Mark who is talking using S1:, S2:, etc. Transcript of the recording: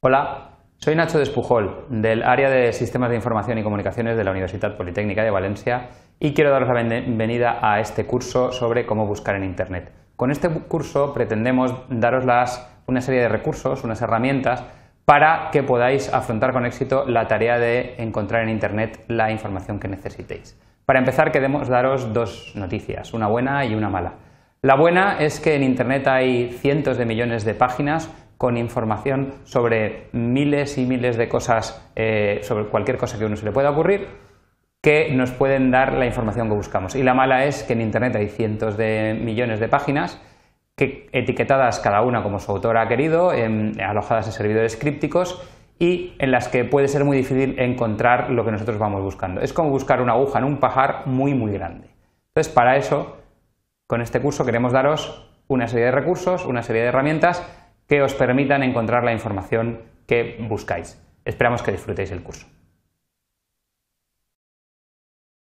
S1: Hola, soy Nacho Despujol, del área de Sistemas de Información y Comunicaciones de la Universidad Politécnica de Valencia y quiero daros la bienvenida a este curso sobre cómo buscar en Internet. Con este curso pretendemos daros una serie de recursos, unas herramientas para que podáis afrontar con éxito la tarea de encontrar en Internet la información que necesitéis. Para empezar, queremos daros dos noticias, una buena y una mala. La buena es que en Internet hay cientos de millones de páginas con información sobre miles y miles de cosas, eh, sobre cualquier cosa que uno se le pueda ocurrir, que nos pueden dar la información que buscamos. Y la mala es que en Internet hay cientos de millones de páginas que, etiquetadas cada una como su autor ha querido, em, alojadas en servidores crípticos y en las que puede ser muy difícil encontrar lo que nosotros vamos buscando. Es como buscar una aguja en un pajar muy, muy grande. Entonces, para eso, con este curso queremos daros una serie de recursos, una serie de herramientas que os permitan encontrar la información que buscáis. Esperamos que disfrutéis el curso.